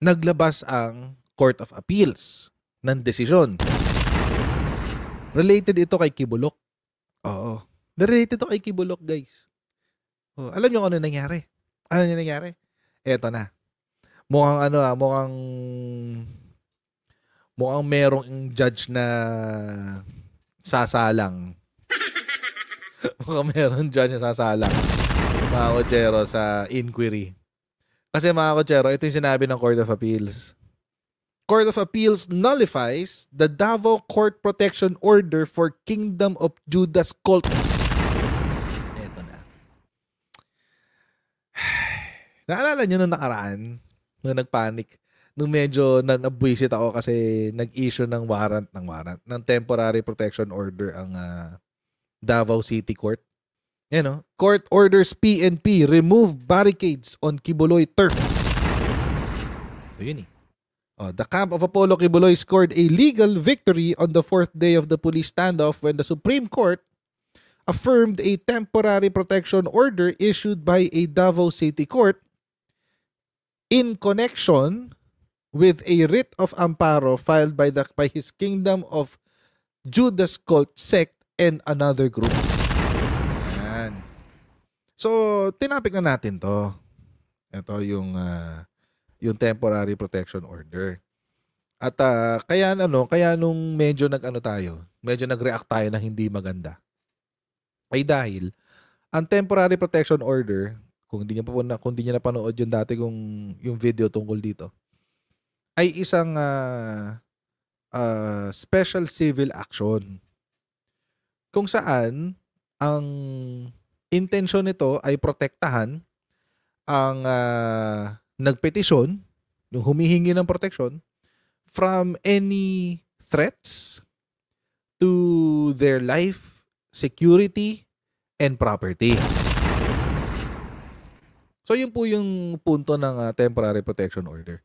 naglabas ang Court of Appeals ng desisyon. Related ito kay Kibulok. Oo. Related ito kay Kibulok, guys. Oh, alam niyo ano nangyari? Ano yung nangyari? Eto na. Mukhang ano ah, mukhang mukhang merong judge na sasalang. mukhang merong judge na sasalang. Mga sa inquiry. Kasi mga kotsero, ito yung sinabi ng Court of Appeals. Court of Appeals nullifies the Davao Court Protection Order for Kingdom of Judas Cult. Ito na. Naalala nyo nung nakaraan, nung nagpanik, nung medyo nanabwisit ako kasi nag-issue ng warrant, ng warrant, ng temporary protection order ang uh, Davao City Court. You know, court orders PNP remove barricades on Kibuloy turf. Ito yun eh. Oh, the camp of Apollo Kibuloy scored a legal victory on the fourth day of the police standoff when the Supreme Court affirmed a temporary protection order issued by a Davao City Court in connection with a writ of amparo filed by the by his kingdom of Judas cult sect and another group. So, tinapik na natin to. Ito yung uh, yung temporary protection order. At uh, kaya ano, kaya nung medyo nag-ano tayo, medyo nag-react tayo na hindi maganda. Ay dahil ang temporary protection order, kung hindi niya pa na kung hindi niya napanood yung dati kung yung video tungkol dito, ay isang uh, uh, special civil action kung saan ang intensyon nito ay protektahan ang uh, nagpetisyon, yung humihingi ng protection, from any threats to their life, security, and property. So yun po yung punto ng uh, temporary protection order.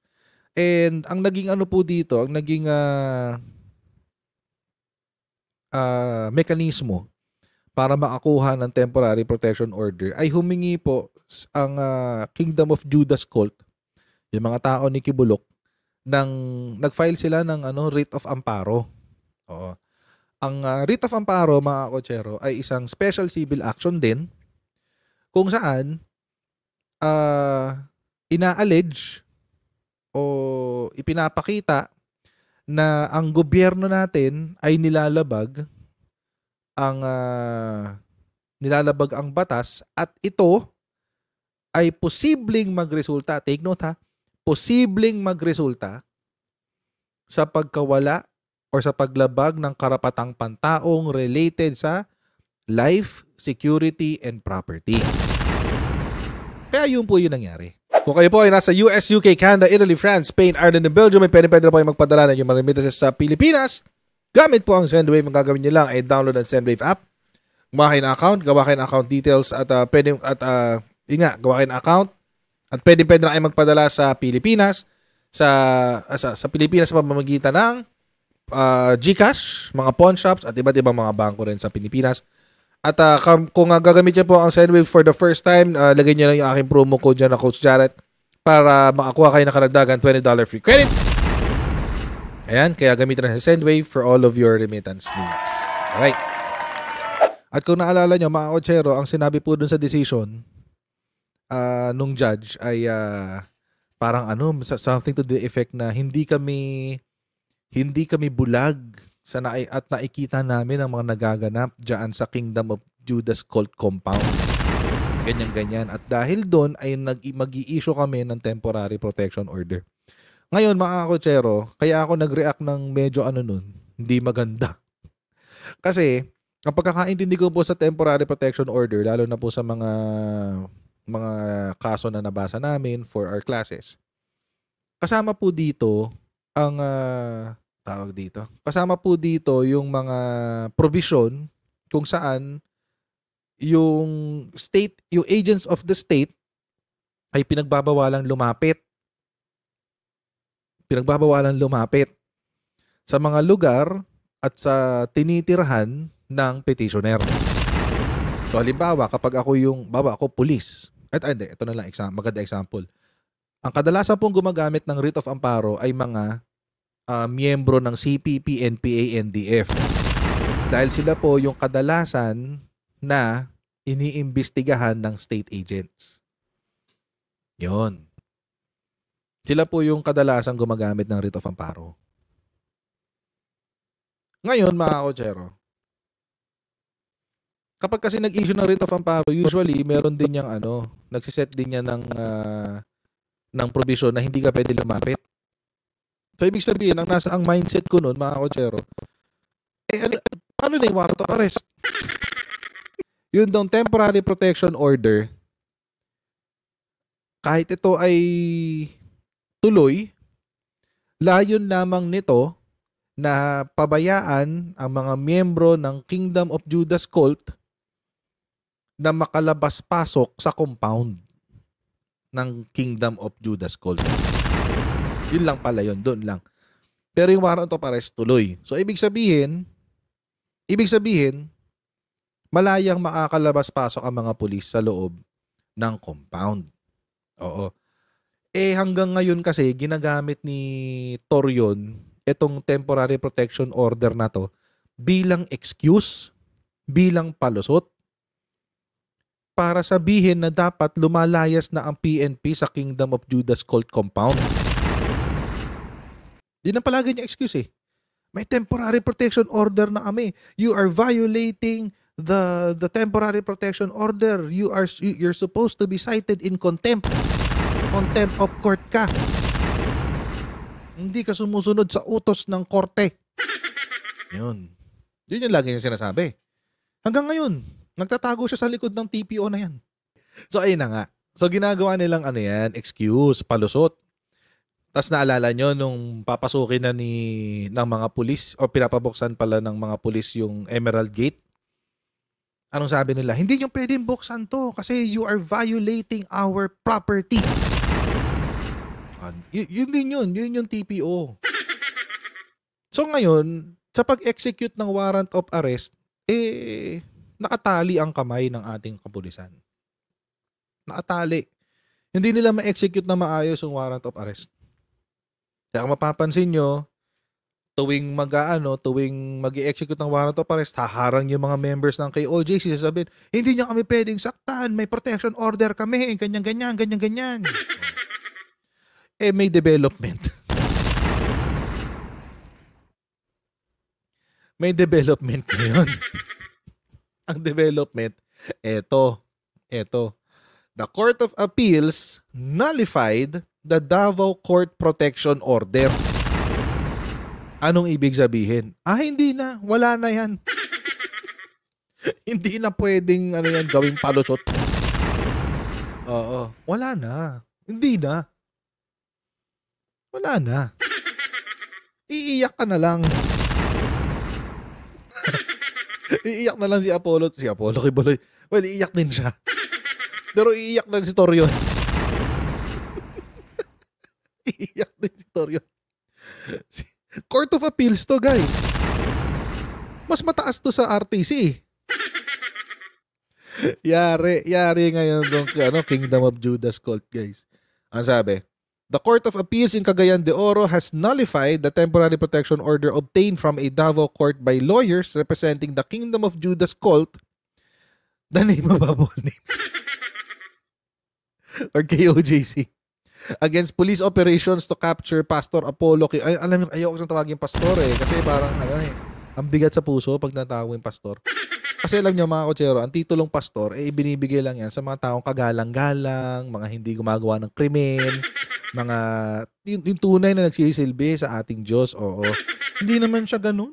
And ang naging ano po dito, ang naging uh, uh, mekanismo para makakuha ng temporary protection order ay humingi po ang uh, Kingdom of Judas cult, yung mga tao ni Kibulok, ng nagfile sila ng ano writ of amparo. Oo. Ang uh, writ of amparo mga kochero ay isang special civil action din kung saan uh, ina-allege o ipinapakita na ang gobyerno natin ay nilalabag ang uh, nilalabag ang batas at ito ay posibleng magresulta, take note ha, posibleng magresulta sa pagkawala or sa paglabag ng karapatang pantaong related sa life, security, and property. Kaya yun po yung nangyari. Kung kayo po ay nasa US, UK, Canada, Italy, France, Spain, Ireland, and Belgium, ay pwede pwede na po kayo magpadala ng inyong mga remittances sa Pilipinas Gamit po ang SendWave, ang gagawin niyo lang ay download ang SendWave app. Gumawa kayo ng account, gawa kayo ng account details at uh, pwede, at uh, yun nga, gawa kayo ng account. At pwede pwede na kayo magpadala sa Pilipinas, sa, uh, sa, sa Pilipinas sa pamamagitan ng uh, GCash, mga pawn shops at iba't ibang mga bangko rin sa Pilipinas. At uh, kung uh, gagamit niyo po ang SendWave for the first time, uh, lagay niyo lang yung aking promo code dyan na Coach Jarrett para makakuha kayo ng karagdagan $20 free credit. Ayan, kaya gamitin na sa Sendwave for all of your remittance needs. Alright. At kung naalala nyo, mga kotsero, ang sinabi po dun sa decision uh, nung judge ay uh, parang ano, something to the effect na hindi kami hindi kami bulag sa na at nakikita namin ang mga nagaganap diyan sa Kingdom of Judas Cult Compound. Ganyan-ganyan. At dahil doon ay nag mag-i-issue kami ng temporary protection order. Ngayon, mga kotsero, kaya ako nag-react ng medyo ano nun, hindi maganda. Kasi, ang pagkakaintindi ko po sa temporary protection order, lalo na po sa mga mga kaso na nabasa namin for our classes, kasama po dito ang uh, tawag dito. Kasama po dito yung mga provision kung saan yung state, yung agents of the state ay pinagbabawalang lumapit pinagbabawalan lumapit sa mga lugar at sa tinitirhan ng petitioner. So halimbawa, kapag ako yung, baba ako pulis, at ah, hindi, ito na lang, exam, maganda example. Ang kadalasan pong gumagamit ng writ of amparo ay mga uh, miyembro ng CPP, NPA, NDF. Dahil sila po yung kadalasan na iniimbestigahan ng state agents. Yun. Sila po yung kadalasang gumagamit ng rito of amparo. Ngayon, mga kotsero, kapag kasi nag-issue ng rito of amparo, usually meron din yang ano, nagsiset din niya ng uh, ng provision na hindi ka pwede lumapit. So ibig sabihin, ang nasa ang mindset ko noon, mga kotsero, eh ano, paano na yung arrest? Yun daw temporary protection order kahit ito ay Tuloy, layon lamang nito na pabayaan ang mga miyembro ng Kingdom of Judas cult na makalabas-pasok sa compound ng Kingdom of Judas cult. Yun lang pala yun, doon lang. Pero yung warrant to arrest tuloy. So ibig sabihin, ibig sabihin, malayang makakalabas-pasok ang mga pulis sa loob ng compound. Oo. Eh hanggang ngayon kasi ginagamit ni Torion itong temporary protection order na to bilang excuse, bilang palusot para sabihin na dapat lumalayas na ang PNP sa Kingdom of Judas cult compound. Di na palagi niya excuse eh. May temporary protection order na kami. You are violating the the temporary protection order. You are you're supposed to be cited in contempt contempt of court ka. Hindi ka sumusunod sa utos ng korte. Yun. Yun yung lagi niya sinasabi. Hanggang ngayon, nagtatago siya sa likod ng TPO na yan. So, ayun na nga. So, ginagawa nilang ano yan, excuse, palusot. Tapos naalala nyo nung papasukin na ni, ng mga pulis o pinapabuksan pala ng mga pulis yung Emerald Gate. Anong sabi nila? Hindi nyo pwedeng buksan to kasi you are violating our property lakad. Y- yun din yun. Yun yung TPO. So ngayon, sa pag-execute ng warrant of arrest, eh, nakatali ang kamay ng ating kapulisan. Nakatali. Hindi nila ma-execute na maayos yung warrant of arrest. Kaya kung mapapansin nyo, tuwing mag ano, tuwing mag execute ng warrant of arrest, haharang yung mga members ng KOJ, sasabihin, hindi niya kami pwedeng saktan, may protection order kami, ganyan-ganyan, eh, ganyan-ganyan eh may development. may development ngayon. Ang development, eto, eto. The Court of Appeals nullified the Davao Court Protection Order. Anong ibig sabihin? Ah, hindi na. Wala na yan. hindi na pwedeng ano yan, gawing palusot. Oo. Wala na. Hindi na. Wala na. Iiyak ka na lang. iiyak na lang si Apollo. Si Apollo kay Boloy. Well, iiyak din siya. Pero iiyak na si Torion. iiyak din si Torion. Si Court of Appeals to, guys. Mas mataas to sa RTC. yari, yari ngayon tong ano, Kingdom of Judas cult, guys. Ang sabi, The Court of Appeals in Cagayan de Oro has nullified the temporary protection order obtained from a Davao court by lawyers representing the Kingdom of Judas cult, the name of all names, or KOJC, against police operations to capture Pastor Apollo. Ay, alam mo, ayoko siyang tawagin pastor eh, kasi parang ano eh, ang bigat sa puso pag natawag yung pastor. Kasi alam niyo mga kotsero, ang titulong pastor, eh ibinibigay lang yan sa mga taong kagalang-galang, mga hindi gumagawa ng krimen, mga yung, yung tunay na nagsisilbi sa ating Diyos, oo. Hindi naman siya ganun.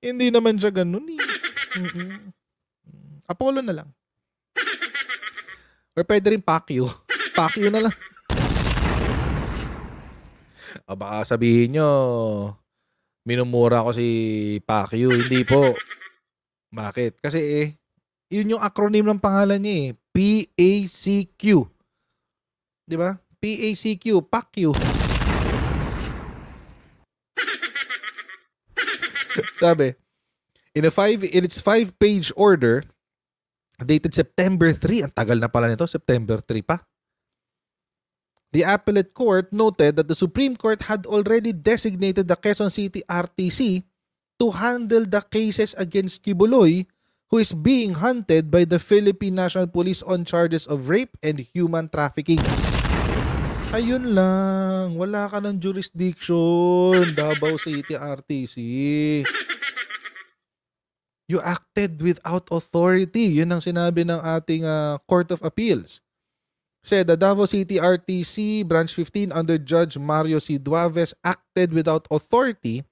Hindi naman siya ganun eh. Mm-mm. Apollo na lang. Or pwede rin Pacquiao. Pacquiao na lang. O ah, baka sabihin nyo, minumura ko si Pacquiao. Hindi po. Bakit? Kasi eh, yun yung acronym ng pangalan niya eh. P-A-C-Q. 'di ba? PACQ, PACQ. Sabi, in a five in its five-page order dated September 3, ang tagal na pala nito, September 3 pa. The appellate court noted that the Supreme Court had already designated the Quezon City RTC to handle the cases against Kibuloy who is being hunted by the Philippine National Police on charges of rape and human trafficking. Ayun lang, wala ka ng jurisdiction, Davao City RTC. You acted without authority. Yun ang sinabi ng ating uh, Court of Appeals. Said the Davao City RTC Branch 15 under Judge Mario C. Duaves acted without authority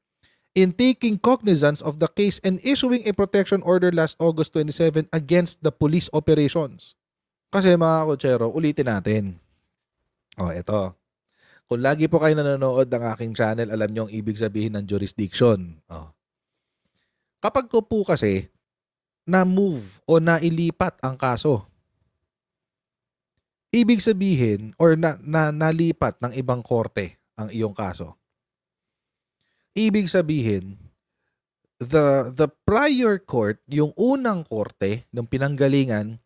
in taking cognizance of the case and issuing a protection order last August 27 against the police operations. Kasi mga kutsero, ulitin natin Oh, ito. Kung lagi po kayo nanonood ng aking channel, alam nyo ang ibig sabihin ng jurisdiction. Oh. Kapag ko po kasi na-move o nailipat ang kaso, ibig sabihin or na, na nalipat ng ibang korte ang iyong kaso. Ibig sabihin, the the prior court, yung unang korte ng pinanggalingan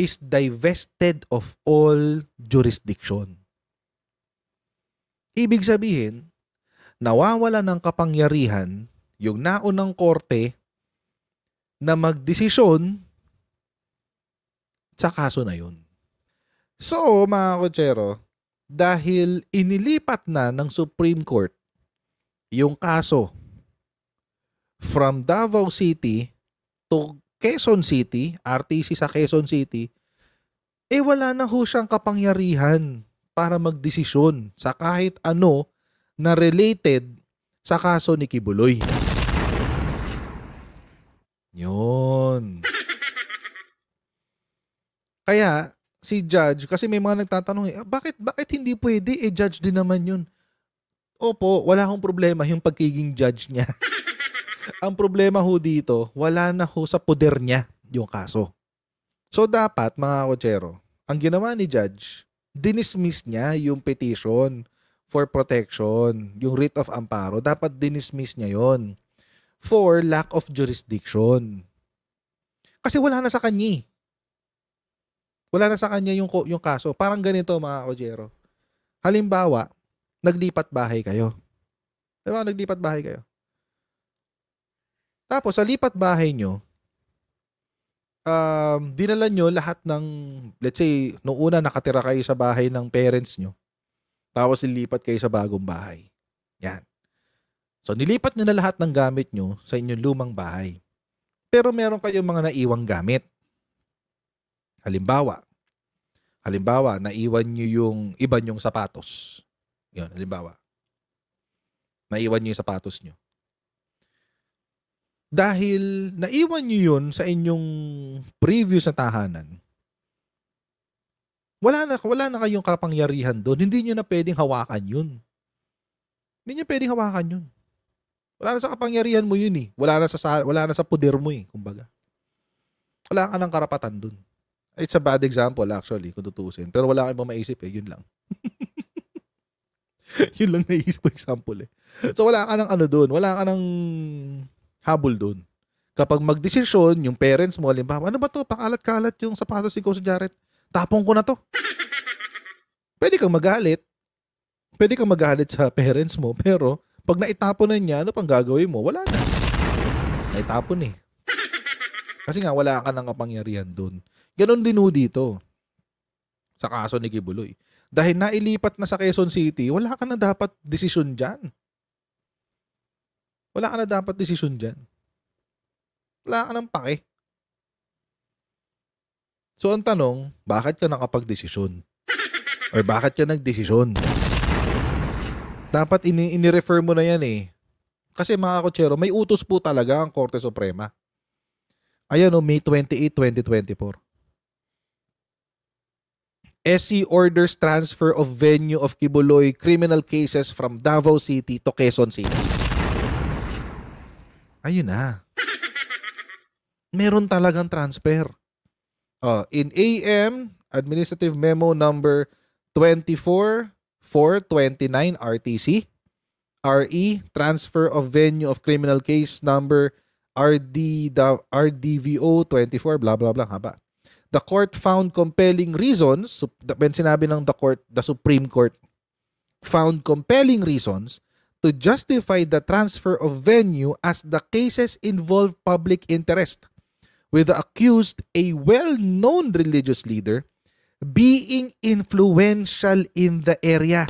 is divested of all jurisdiction. Ibig sabihin, nawawala ng kapangyarihan yung naunang korte na magdesisyon sa kaso na yun. So, mga kutsero, dahil inilipat na ng Supreme Court yung kaso from Davao City to Quezon City, RTC sa Quezon City, eh wala na ho siyang kapangyarihan para magdesisyon sa kahit ano na related sa kaso ni Kibuloy. Yun. Kaya, si judge, kasi may mga nagtatanong, eh, bakit, bakit hindi pwede? Eh, judge din naman yun. Opo, wala akong problema yung pagiging judge niya. Ang problema ho dito, wala na ho sa poder niya yung kaso. So dapat, mga kotsero, ang ginawa ni judge, dinismiss niya yung petition for protection, yung writ of amparo, dapat dinismiss niya yon for lack of jurisdiction. Kasi wala na sa kanya. Eh. Wala na sa kanya yung, yung kaso. Parang ganito mga Ojero. Halimbawa, naglipat bahay kayo. Diba? Naglipat bahay kayo. Tapos sa lipat bahay nyo, um, dinala nyo lahat ng, let's say, noong una nakatira kayo sa bahay ng parents nyo, tapos nilipat kayo sa bagong bahay. Yan. So, nilipat nyo na lahat ng gamit nyo sa inyong lumang bahay. Pero meron kayong mga naiwang gamit. Halimbawa, halimbawa, naiwan nyo yung iba nyong sapatos. Yun, halimbawa. Naiwan nyo yung sapatos nyo dahil naiwan nyo yun sa inyong previous sa tahanan, wala na, wala na kayong kapangyarihan doon. Hindi nyo na pwedeng hawakan yun. Hindi nyo pwedeng hawakan yun. Wala na sa kapangyarihan mo yun eh. Wala na sa, wala na sa poder mo eh, kumbaga. Wala ka ng karapatan doon. It's a bad example actually, kung tutusin. Pero wala kang ibang maisip eh, yun lang. yun lang naisip ko example eh. So wala ka ng ano doon, wala ka ng habol doon. Kapag magdesisyon, yung parents mo, halimbawa, ano ba to? Pakalat-kalat yung sapatos ni Coach Jarrett. Tapong ko na to. Pwede kang magalit. Pwede kang magalit sa parents mo, pero pag naitapon na niya, ano pang gagawin mo? Wala na. Naitapon eh. Kasi nga, wala ka ng kapangyarihan doon. Ganon din ho dito sa kaso ni Kibuloy. Dahil nailipat na sa Quezon City, wala ka na dapat desisyon dyan. Wala ka na dapat desisyon dyan. Wala ka ng pake. So ang tanong, bakit ka nakapag-desisyon? Or bakit ka nagdesisyon? Dapat ini ini-refer mo na yan eh. Kasi mga kotsero, may utos po talaga ang Korte Suprema. Ayan o, oh, May 28, 2024. SE orders transfer of venue of Kibuloy criminal cases from Davao City to Quezon City. Ayun na. Meron talagang transfer. Uh, in AM, Administrative Memo Number 24429 RTC, RE, Transfer of Venue of Criminal Case Number RD, RDVO 24, blah, blah, blah, haba. The court found compelling reasons, when sinabi ng the court, the Supreme Court, found compelling reasons to justify the transfer of venue as the cases involve public interest, with the accused, a well-known religious leader, being influential in the area.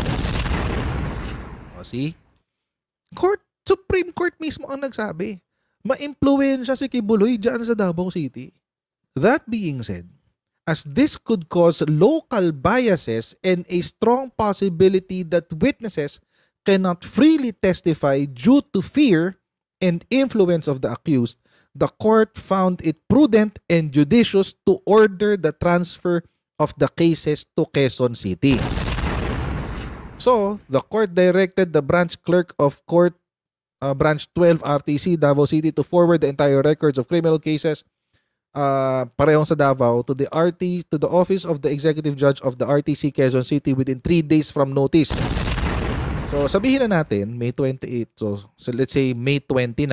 O, see? Court, Supreme Court mismo ang nagsabi. Ma-influensya si Kibuloy dyan sa Davao City. That being said, as this could cause local biases and a strong possibility that witnesses cannot freely testify due to fear and influence of the accused, the court found it prudent and judicious to order the transfer of the cases to Quezon City. So, the court directed the branch clerk of court, uh, branch 12 RTC Davao City to forward the entire records of criminal cases uh, parehong sa Davao to the RT to the office of the executive judge of the RTC Quezon City within 3 days from notice. So sabihin na natin, May 28. So, so let's say May 29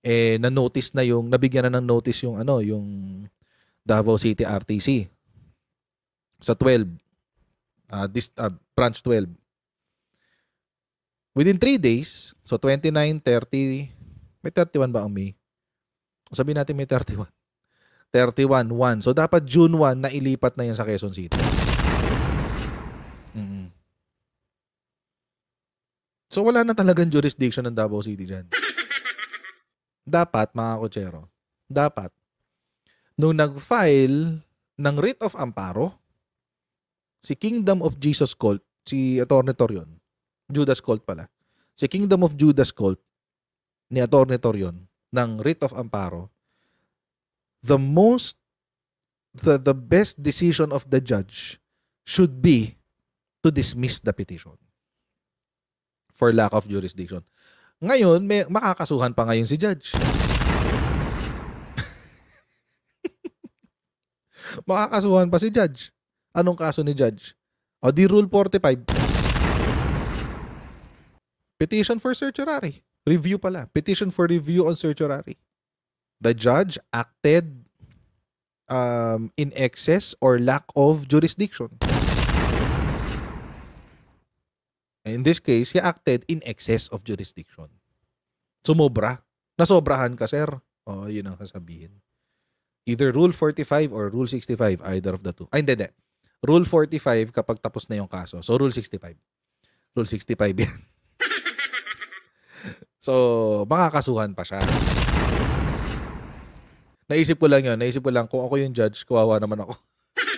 eh na-notice na yung nabigyan na ng notice yung ano, yung Davao City RTC sa 12 uh, ah, this, uh, branch 12 within 3 days so 29 30 may 31 ba ang May Sabihin natin may 31 31 1 so dapat June 1 nailipat na yan sa Quezon City So wala na talagang jurisdiction ng Davao City dyan. dapat, mga kutsero, dapat, nung nag-file ng writ of amparo, si Kingdom of Jesus Cult, si Atty. Torion, Judas Cult pala, si Kingdom of Judas Cult ni Atty. Torion ng writ of amparo, the most, the, the best decision of the judge should be to dismiss the petition for lack of jurisdiction. Ngayon, may makakasuhan pa ngayon si judge. makakasuhan pa si judge. Anong kaso ni judge? O di rule 45. Petition for certiorari. Review pala. Petition for review on certiorari. The judge acted um, in excess or lack of jurisdiction. In this case, he acted in excess of jurisdiction. Sumobra. Nasobrahan ka, sir. O, oh, yun ang sasabihin. Either Rule 45 or Rule 65, either of the two. Ay, hindi, hindi. Rule 45 kapag tapos na yung kaso. So, Rule 65. Rule 65 yan. so, makakasuhan pa siya. Naisip ko lang yun. Naisip ko lang, kung ako yung judge, kawawa naman ako.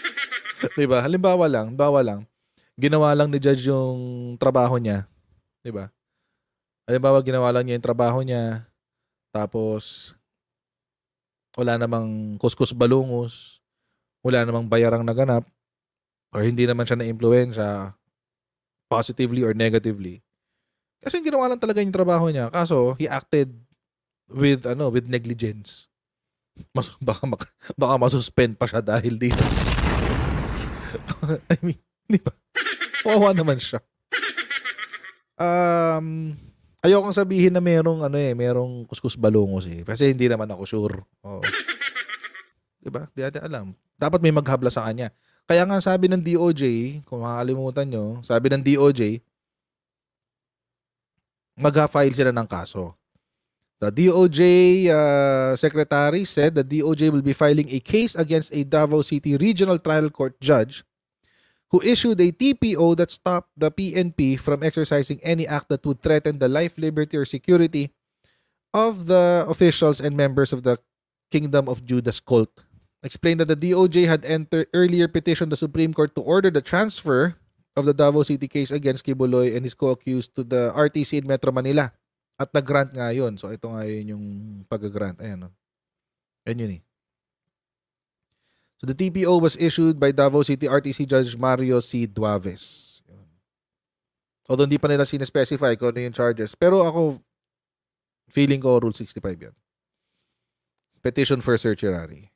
diba? Halimbawa lang, bawa lang ginawa lang ni judge yung trabaho niya, 'di ba? Halimbawa ginawa lang niya yung trabaho niya tapos wala namang kuskus balungos, wala namang bayarang naganap or hindi naman siya na-impluwensya positively or negatively. Kasi ginawa lang talaga yung trabaho niya. Kaso, he acted with ano, with negligence. Mas, baka, baka masuspend pa siya dahil dito. I mean, Di ba? Wawa naman siya. Um, ayokong sabihin na merong ano eh, merong kuskus balungos eh. Kasi hindi naman ako sure. Oo. Di ba? Di ate alam. Dapat may maghabla sa kanya. Kaya nga sabi ng DOJ, kung makakalimutan nyo, sabi ng DOJ, mag-file sila ng kaso. The DOJ uh, secretary said the DOJ will be filing a case against a Davao City Regional Trial Court judge who issued a TPO that stopped the PNP from exercising any act that would threaten the life, liberty, or security of the officials and members of the Kingdom of Judas cult. Explained that the DOJ had entered earlier petitioned the Supreme Court to order the transfer of the Davao City case against Kibuloy and his co-accused to the RTC in Metro Manila. At nag-grant nga yun. So ito nga yun yung pag-grant. Ayan. No? Yan yun eh. So the TPO was issued by Davao City RTC Judge Mario C. Duaves. Although hindi pa nila sinespecify kung ano yung charges. Pero ako, feeling ko Rule 65 yan. Petition for certiorari.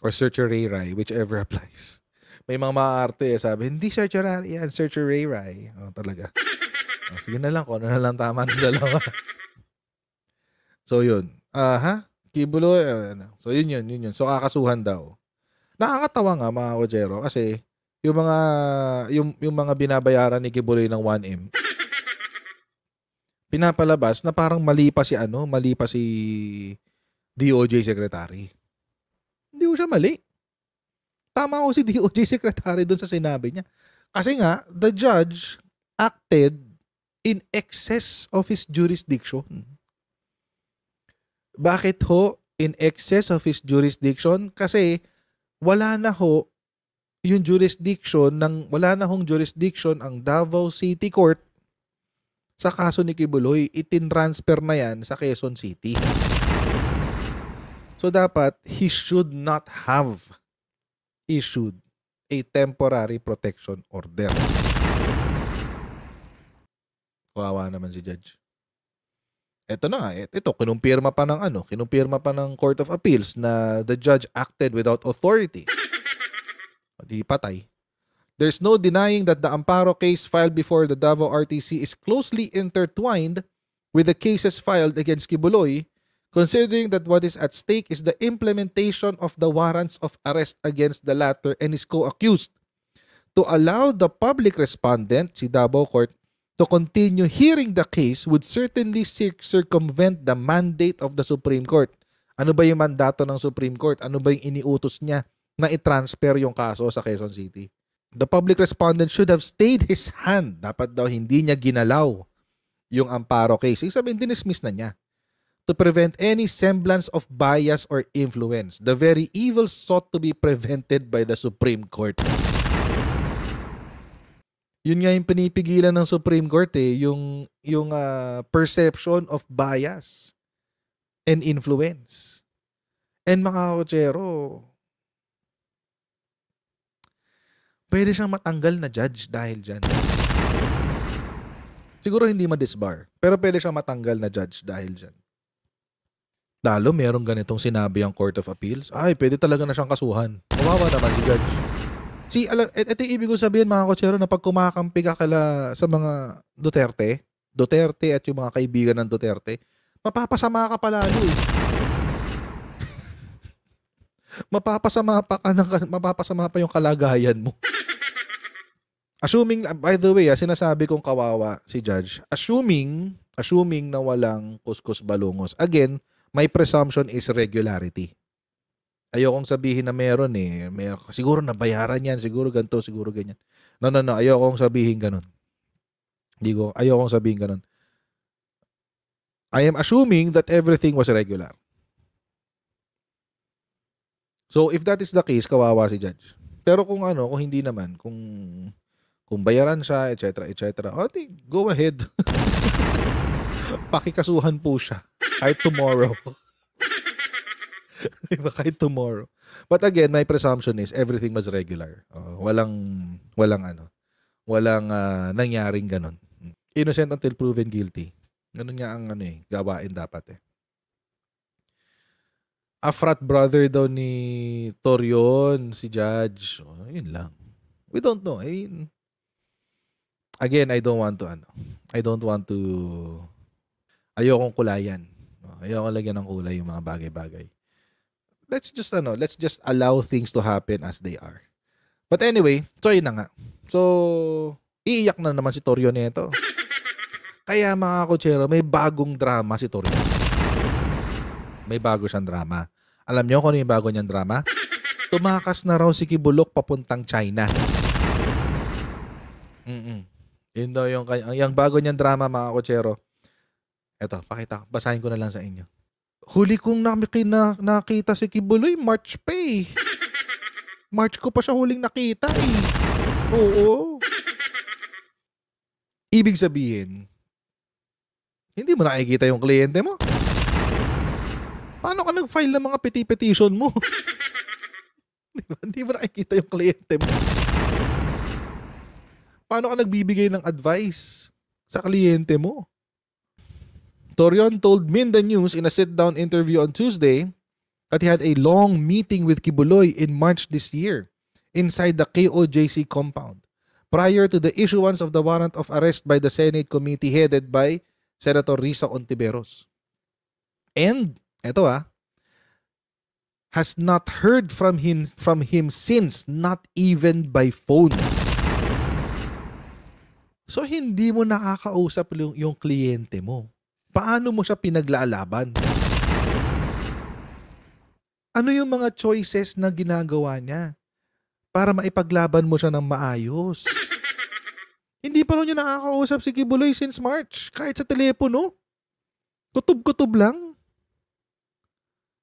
Or certiorari, whichever applies. May mga maaarte eh, sabi, hindi certiorari yan, certiorari. Oh, talaga. Oh, sige na lang, kung ano na lang tama sa dalawa. so, yun. Aha. Uh, Kibulo, uh, eh, ano. so yun yun, yun yun. So, kakasuhan daw nakakatawa nga mga Ojero kasi yung mga yung yung mga binabayaran ni Kibuloy ng 1M pinapalabas na parang mali pa si ano, mali pa si DOJ secretary. Hindi ko siya mali. Tama ko si DOJ secretary dun sa sinabi niya. Kasi nga, the judge acted in excess of his jurisdiction. Bakit ho in excess of his jurisdiction? Kasi wala na ho yung jurisdiction ng wala na hong jurisdiction ang Davao City Court sa kaso ni Kibuloy, itin-transfer na yan sa Quezon City. So dapat he should not have issued a temporary protection order. Kawawa naman si Judge eto na nga, ito, kinumpirma pa ng ano, kinumpirma pa ng Court of Appeals na the judge acted without authority. Di patay. There's no denying that the Amparo case filed before the Davao RTC is closely intertwined with the cases filed against Kibuloy, considering that what is at stake is the implementation of the warrants of arrest against the latter and his co-accused. To allow the public respondent, si Davao Court, to continue hearing the case would certainly circumvent the mandate of the Supreme Court. Ano ba yung mandato ng Supreme Court? Ano ba yung iniutos niya na i-transfer yung kaso sa Quezon City? The public respondent should have stayed his hand. Dapat daw hindi niya ginalaw yung amparo case. Ibig sabihin, dinismiss na niya. To prevent any semblance of bias or influence, the very evil sought to be prevented by the Supreme Court yun nga yung pinipigilan ng Supreme Court eh, yung yung uh, perception of bias and influence. And mga kotsero, pwede siyang matanggal na judge dahil dyan. Siguro hindi ma-disbar, pero pwede siyang matanggal na judge dahil dyan. Lalo merong ganitong sinabi ang Court of Appeals, ay pwede talaga na siyang kasuhan. Kawawa naman si judge. Si, alam, ito yung ibig ko sabihin mga kotsero na pag kumakampi ka kala sa mga Duterte, Duterte at yung mga kaibigan ng Duterte, mapapasama ka pa eh. mapapasama pa ka ng, mapapasama pa yung kalagayan mo. Assuming, by the way, ah, sinasabi kong kawawa si Judge. Assuming, assuming na walang kuskus balungos. Again, my presumption is regularity. Ayokong sabihin na meron eh. May, siguro nabayaran yan, siguro ganto, siguro ganyan. No, no, no. Ayokong sabihin ganun. Hindi ko, ayokong sabihin ganun. I am assuming that everything was regular. So if that is the case, kawawa si judge. Pero kung ano, kung hindi naman, kung kung bayaran siya, etc., etc., o di, go ahead. Pakikasuhan po siya kahit tomorrow. iba Kahit tomorrow. But again, my presumption is everything was regular. Uh, walang, walang ano, walang uh, nangyaring ganun. Innocent until proven guilty. Ganun nga ang ano eh, gawain dapat eh. Afrat brother daw ni Torion, si Judge. Oh, yun lang. We don't know. I mean, again, I don't want to ano. I don't want to ayokong kulayan. Oh, ayokong lagyan ng kulay yung mga bagay-bagay let's just ano, let's just allow things to happen as they are. But anyway, so yun na nga. So, iiyak na naman si Toryo nito. Kaya mga kutsero, may bagong drama si Toryo. May bago siyang drama. Alam niyo kung ano yung bago niyang drama? Tumakas na raw si Kibulok papuntang China. Mm-mm. Yun daw yung, yung bago niyang drama mga kutsero. Eto, pakita Basahin ko na lang sa inyo. Huli kong nakikina, nakita si Kibuloy, March pa eh. March ko pa siya huling nakita eh. Oo. Ibig sabihin, hindi mo nakikita yung kliyente mo. Paano ka nag-file ng mga petition mo? Hindi mo nakikita yung kliyente mo. Paano ka nagbibigay ng advice sa kliyente mo? Torion told Minda News in a sit-down interview on Tuesday that he had a long meeting with Kibuloy in March this year inside the KOJC compound prior to the issuance of the warrant of arrest by the Senate committee headed by Senator Risa Ontiveros. And, eto ah, has not heard from him from him since not even by phone. So hindi mo nakakausap yung, yung kliyente mo paano mo siya pinaglalaban? Ano yung mga choices na ginagawa niya para maipaglaban mo siya ng maayos? Hindi pa rin niya nakakausap si Kibuloy since March, kahit sa telepono. Kutub-kutub lang.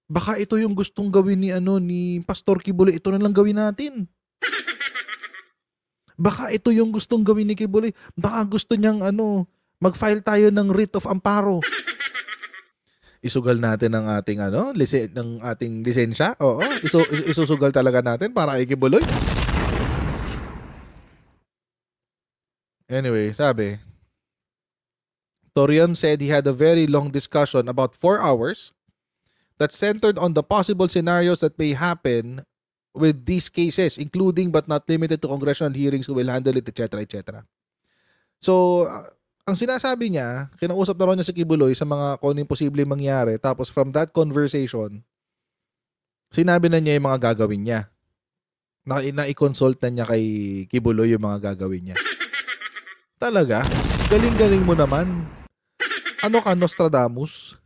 Baka ito yung gustong gawin ni ano ni Pastor Kibuloy, ito na lang gawin natin. Baka ito yung gustong gawin ni Kibuloy. Baka gusto niyang ano, mag-file tayo ng writ of amparo. Isugal natin ang ating ano, lise, ng ating lisensya. Oo, isu, isusugal talaga natin para ikibuloy. Anyway, sabi, Torion said he had a very long discussion about four hours that centered on the possible scenarios that may happen with these cases, including but not limited to congressional hearings who will handle it, etc., etc. So, uh, ang sinasabi niya, kinausap na raw niya si Kibuloy sa mga kung ano mangyari. Tapos from that conversation, sinabi na niya yung mga gagawin niya. Na, na-consult na niya kay Kibuloy yung mga gagawin niya. Talaga? Galing-galing mo naman. Ano ka, Nostradamus?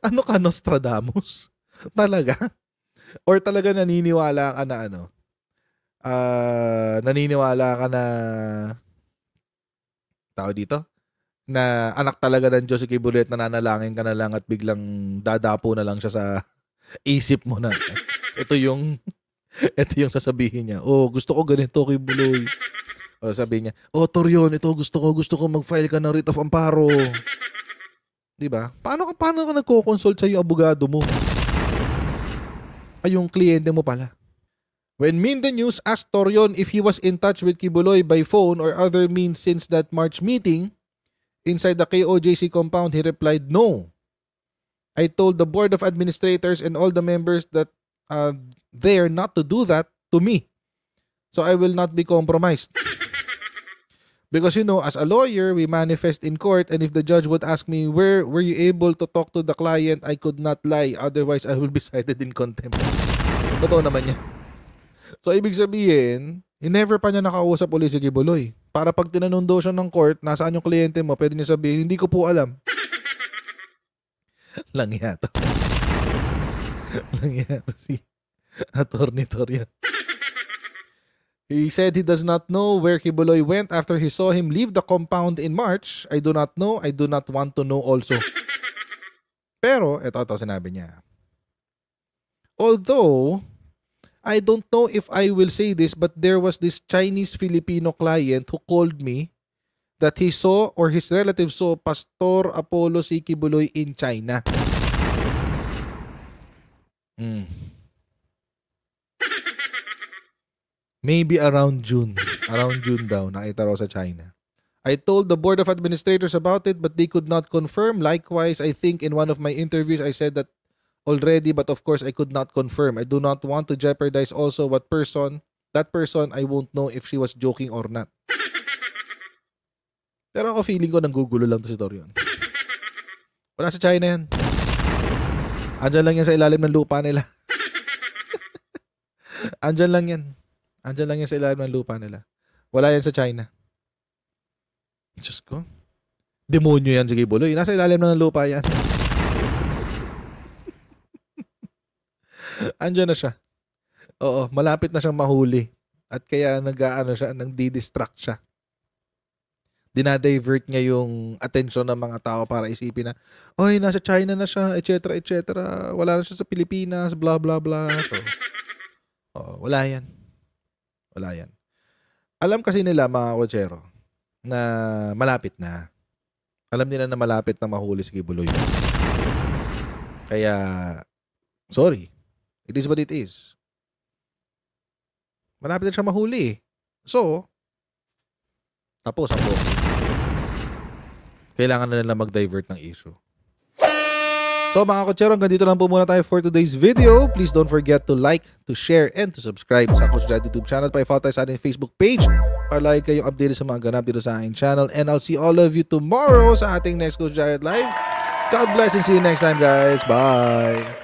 Ano ka, Nostradamus? Talaga? Or talaga naniniwala ka na ano? Uh, naniniwala ka na tao dito, na anak talaga ng Jose K. Bulet, nananalangin ka na lang at biglang dadapo na lang siya sa isip mo na. ito yung, ito yung sasabihin niya, oh, gusto ko ganito kay Buloy. O sabi niya, oh, Torion, ito gusto ko, gusto ko mag-file ka ng writ of amparo. Di ba? Paano, ka paano ka nagko-consult sa iyo abogado mo? Ay, yung kliyente mo pala. When Min News asked Torion if he was in touch with Kibuloy by phone or other means since that March meeting, inside the KOJC compound, he replied, No. I told the board of administrators and all the members that uh, there not to do that to me. So I will not be compromised. because you know, as a lawyer, we manifest in court, and if the judge would ask me, Where were you able to talk to the client? I could not lie, otherwise I will be cited in contempt. Totoo naman yan. So, ibig sabihin, never pa niya nakausap ulit si Kibuloy. Para pag tinanong daw siya ng court, nasaan yung kliyente mo, pwede niya sabihin, hindi ko po alam. Lang yata. Lang yata si Attorney Torian. He said he does not know where Kibuloy went after he saw him leave the compound in March. I do not know. I do not want to know also. Pero, ito ito sinabi niya. Although, I don't know if I will say this, but there was this Chinese Filipino client who called me that he saw or his relative saw Pastor Apollo Sikibuloy in China. Mm. Maybe around June. Around June daw, nakita raw sa China. I told the board of administrators about it but they could not confirm. Likewise, I think in one of my interviews I said that already, but of course, I could not confirm. I do not want to jeopardize also what person, that person, I won't know if she was joking or not. Pero ako feeling ko nang gugulo lang to si Dorian. Wala sa China yan. Andyan lang yan sa ilalim ng lupa nila. Andyan lang yan. Andyan lang yan sa ilalim ng lupa nila. Wala yan sa China. Diyos ko. Demonyo yan, sige buloy. Nasa ilalim na ng lupa yan. Andiyan na siya. Oo, malapit na siyang mahuli. At kaya nag-aano siya, nang didistract siya. Dinadivert niya yung atensyon ng mga tao para isipin na, oy, nasa China na siya, etc., etc. Wala na siya sa Pilipinas, blah, blah, blah. So, oo, wala yan. Wala yan. Alam kasi nila, mga kotsero, na malapit na. Alam nila na malapit na mahuli si Kibuloy. Kaya, sorry. It is what it is. Malapit na siya mahuli So, tapos ang Kailangan na nila mag-divert ng issue. So mga kutsero, hanggang dito lang po muna tayo for today's video. Please don't forget to like, to share, and to subscribe sa Coach Dad YouTube channel. Pa-follow tayo sa ating Facebook page para lagi kayong updated sa mga ganap dito sa aking channel. And I'll see all of you tomorrow sa ating next Coach Jared Live. God bless and see you next time guys. Bye!